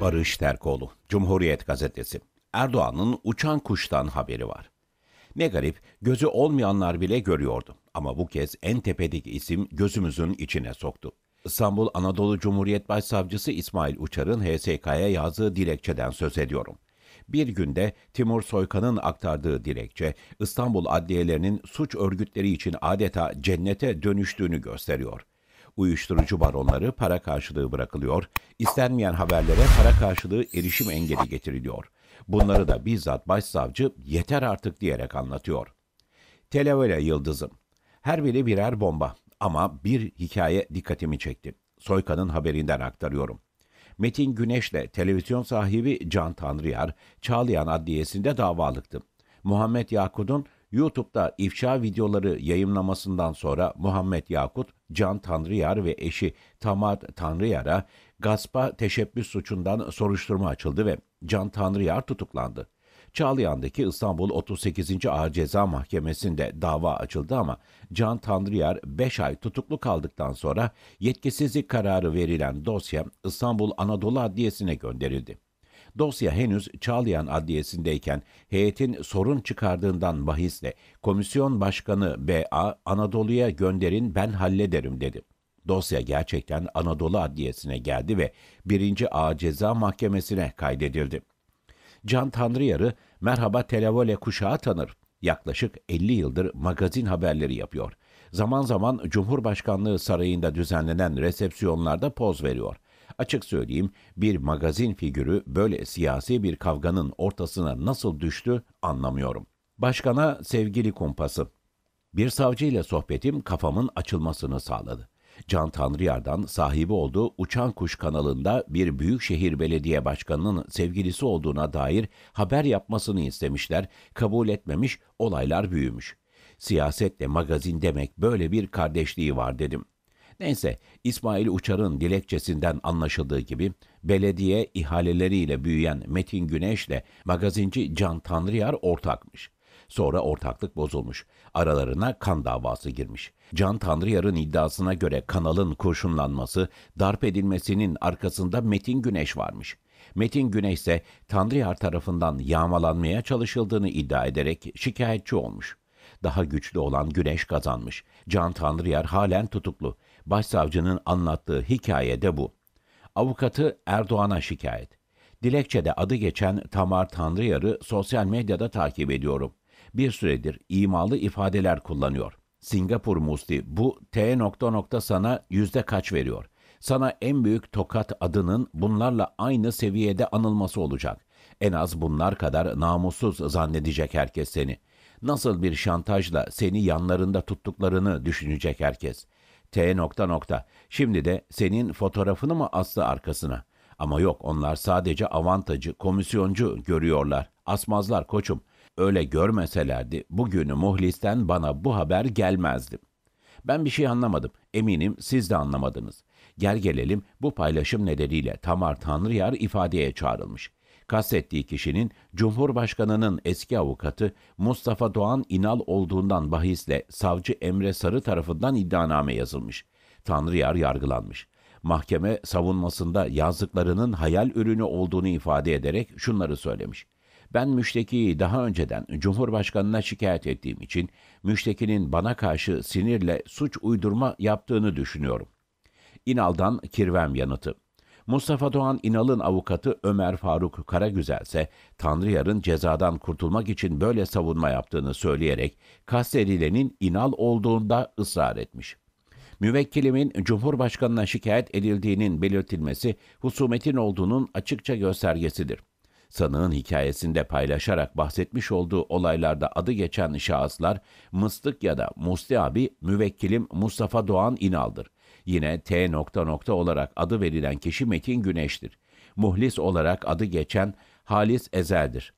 Barış Terkoğlu, Cumhuriyet Gazetesi. Erdoğan'ın uçan kuştan haberi var. Ne garip, gözü olmayanlar bile görüyordu. Ama bu kez en tepedeki isim gözümüzün içine soktu. İstanbul Anadolu Cumhuriyet Başsavcısı İsmail Uçar'ın HSK'ya yazdığı dilekçeden söz ediyorum. Bir günde Timur Soykan'ın aktardığı dilekçe İstanbul adliyelerinin suç örgütleri için adeta cennete dönüştüğünü gösteriyor. Uyuşturucu baronları para karşılığı bırakılıyor, istenmeyen haberlere para karşılığı erişim engeli getiriliyor. Bunları da bizzat başsavcı yeter artık diyerek anlatıyor. Televela Yıldızım. Her biri birer bomba ama bir hikaye dikkatimi çekti. Soykan'ın haberinden aktarıyorum. Metin Güneş'le televizyon sahibi Can Tanrıyar, Çağlayan Adliyesi'nde davalıktı. Muhammed Yakut'un YouTube'da ifşa videoları yayınlamasından sonra Muhammed Yakut, Can Tanrıyar ve eşi Tamar Tanrıyar'a gaspa teşebbüs suçundan soruşturma açıldı ve Can Tanrıyar tutuklandı. Çağlayan'daki İstanbul 38. Ağır Ceza Mahkemesi'nde dava açıldı ama Can Tanrıyar 5 ay tutuklu kaldıktan sonra yetkisizlik kararı verilen dosya İstanbul Anadolu Adliyesi'ne gönderildi. Dosya henüz Çağlayan Adliyesi'ndeyken heyetin sorun çıkardığından bahisle komisyon başkanı B.A. Anadolu'ya gönderin ben hallederim dedi. Dosya gerçekten Anadolu Adliyesi'ne geldi ve 1. A Ceza Mahkemesi'ne kaydedildi. Can Tanrıyarı merhaba televole kuşağı tanır. Yaklaşık 50 yıldır magazin haberleri yapıyor. Zaman zaman Cumhurbaşkanlığı sarayında düzenlenen resepsiyonlarda poz veriyor.'' Açık söyleyeyim bir magazin figürü böyle siyasi bir kavganın ortasına nasıl düştü anlamıyorum. Başkana sevgili kumpası. Bir savcıyla sohbetim kafamın açılmasını sağladı. Can Tanrıyar'dan sahibi olduğu Uçan Kuş kanalında bir büyükşehir belediye başkanının sevgilisi olduğuna dair haber yapmasını istemişler, kabul etmemiş, olaylar büyümüş. Siyasetle magazin demek böyle bir kardeşliği var dedim. Neyse İsmail Uçar'ın dilekçesinden anlaşıldığı gibi belediye ihaleleriyle büyüyen Metin Güneş'le magazinci Can Tanrıyar ortakmış. Sonra ortaklık bozulmuş. Aralarına kan davası girmiş. Can Tanrıyar'ın iddiasına göre kanalın kurşunlanması, darp edilmesinin arkasında Metin Güneş varmış. Metin Güneş ise Tanrıyar tarafından yağmalanmaya çalışıldığını iddia ederek şikayetçi olmuş daha güçlü olan Güneş kazanmış. Can Tanrıyer halen tutuklu. Başsavcının anlattığı hikaye de bu. Avukatı Erdoğan'a şikayet. Dilekçede adı geçen Tamar Tanrıyar'ı sosyal medyada takip ediyorum. Bir süredir imalı ifadeler kullanıyor. Singapur Musti bu T nokta nokta sana yüzde kaç veriyor? Sana en büyük tokat adının bunlarla aynı seviyede anılması olacak. En az bunlar kadar namussuz zannedecek herkes seni. Nasıl bir şantajla seni yanlarında tuttuklarını düşünecek herkes. T nokta nokta. Şimdi de senin fotoğrafını mı aslı arkasına? Ama yok onlar sadece avantajı, komisyoncu görüyorlar. Asmazlar koçum. Öyle görmeselerdi bugünü muhlisten bana bu haber gelmezdi. Ben bir şey anlamadım. Eminim siz de anlamadınız. Gel gelelim bu paylaşım nedeniyle Tamar Tanrıyar ifadeye çağrılmış. Kastettiği kişinin Cumhurbaşkanı'nın eski avukatı Mustafa Doğan İnal olduğundan bahisle savcı Emre Sarı tarafından iddianame yazılmış. Tanrıyar yargılanmış. Mahkeme savunmasında yazdıklarının hayal ürünü olduğunu ifade ederek şunları söylemiş. Ben müştekiyi daha önceden Cumhurbaşkanına şikayet ettiğim için müştekinin bana karşı sinirle suç uydurma yaptığını düşünüyorum. İnal'dan Kirvem yanıtı. Mustafa Doğan İnal'ın avukatı Ömer Faruk Karagüzel ise Tanrıyar'ın cezadan kurtulmak için böyle savunma yaptığını söyleyerek kastedilenin İnal olduğunda ısrar etmiş. Müvekkilimin Cumhurbaşkanına şikayet edildiğinin belirtilmesi husumetin olduğunun açıkça göstergesidir. Sanığın hikayesinde paylaşarak bahsetmiş olduğu olaylarda adı geçen şahıslar Mıstık ya da Musti abi müvekkilim Mustafa Doğan İnal'dır. Yine T nokta nokta olarak adı verilen kişi Metin Güneş'tir. Muhlis olarak adı geçen Halis Ezel'dir.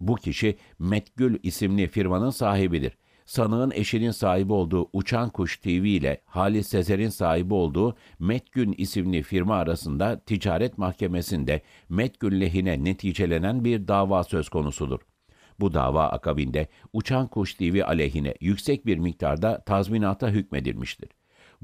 Bu kişi Metgül isimli firmanın sahibidir. Sanığın eşinin sahibi olduğu Uçan Kuş TV ile Halis Sezer'in sahibi olduğu Metgün isimli firma arasında ticaret mahkemesinde Metgül lehine neticelenen bir dava söz konusudur. Bu dava akabinde Uçan Kuş TV aleyhine yüksek bir miktarda tazminata hükmedilmiştir.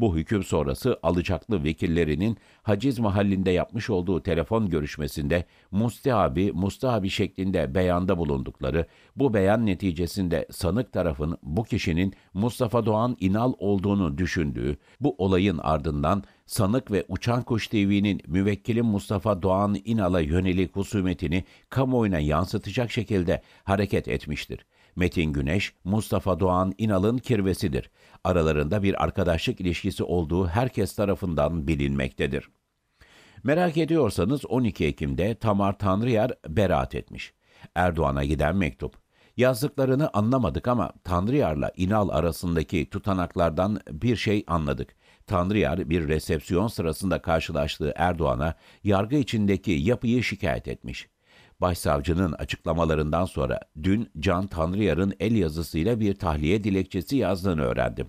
Bu hüküm sonrası alacaklı vekillerinin Haciz mahallinde yapmış olduğu telefon görüşmesinde Mustahabi, Mustahabi şeklinde beyanda bulundukları, bu beyan neticesinde sanık tarafın bu kişinin Mustafa Doğan İnal olduğunu düşündüğü, bu olayın ardından Sanık ve Uçan Kuş TV'nin müvekkili Mustafa Doğan İnal'a yönelik husumetini kamuoyuna yansıtacak şekilde hareket etmiştir. Metin Güneş, Mustafa Doğan İnal'ın kirvesidir. Aralarında bir arkadaşlık ilişkisi olduğu herkes tarafından bilinmektedir. Merak ediyorsanız 12 Ekim'de Tamar Tanrıyer beraat etmiş. Erdoğan'a giden mektup. Yazdıklarını anlamadık ama Tanrıyar'la İnal arasındaki tutanaklardan bir şey anladık. Tanrıyar bir resepsiyon sırasında karşılaştığı Erdoğan'a yargı içindeki yapıyı şikayet etmiş.'' Başsavcının açıklamalarından sonra dün Can Tanrıyar'ın el yazısıyla bir tahliye dilekçesi yazdığını öğrendim.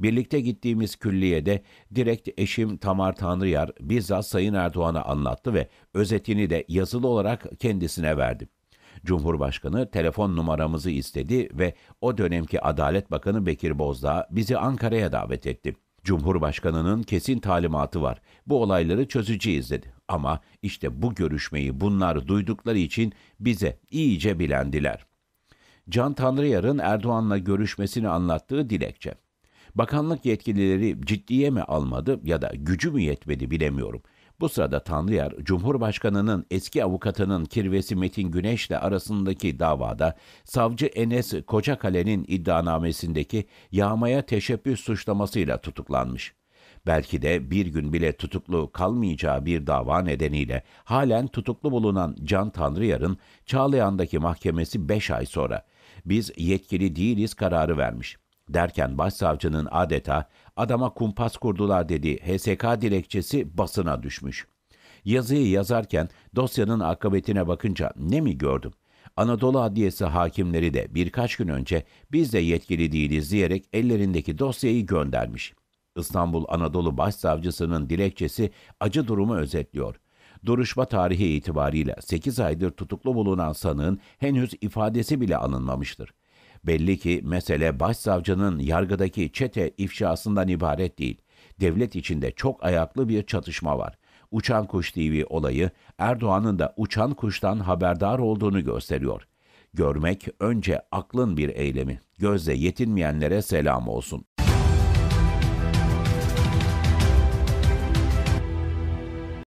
Birlikte gittiğimiz külliyede direkt eşim Tamar Tanrıyar bizzat Sayın Erdoğan'a anlattı ve özetini de yazılı olarak kendisine verdim. Cumhurbaşkanı telefon numaramızı istedi ve o dönemki Adalet Bakanı Bekir Bozdağ bizi Ankara'ya davet etti. Cumhurbaşkanının kesin talimatı var. Bu olayları çözeceğiz dedi. Ama işte bu görüşmeyi bunlar duydukları için bize iyice bilendiler. Can Tanrıyar'ın Erdoğan'la görüşmesini anlattığı dilekçe. Bakanlık yetkilileri ciddiye mi almadı ya da gücü mü yetmedi bilemiyorum. Bu sırada Tanrıyar, Cumhurbaşkanı'nın eski avukatının kirvesi Metin Güneş'le arasındaki davada savcı Enes Kocakale'nin iddianamesindeki yağmaya teşebbüs suçlamasıyla tutuklanmış belki de bir gün bile tutuklu kalmayacağı bir dava nedeniyle halen tutuklu bulunan Can Tanrıyar'ın Çağlayan'daki mahkemesi 5 ay sonra biz yetkili değiliz kararı vermiş. Derken başsavcının adeta adama kumpas kurdular dediği HSK dilekçesi basına düşmüş. Yazıyı yazarken dosyanın akıbetine bakınca ne mi gördüm? Anadolu Adliyesi hakimleri de birkaç gün önce biz de yetkili değiliz diyerek ellerindeki dosyayı göndermiş.'' İstanbul Anadolu Başsavcısının dilekçesi acı durumu özetliyor. Duruşma tarihi itibariyle 8 aydır tutuklu bulunan sanığın henüz ifadesi bile alınmamıştır. Belli ki mesele başsavcının yargıdaki çete ifşasından ibaret değil. Devlet içinde çok ayaklı bir çatışma var. Uçan Kuş TV olayı Erdoğan'ın da uçan kuştan haberdar olduğunu gösteriyor. Görmek önce aklın bir eylemi. Gözle yetinmeyenlere selam olsun.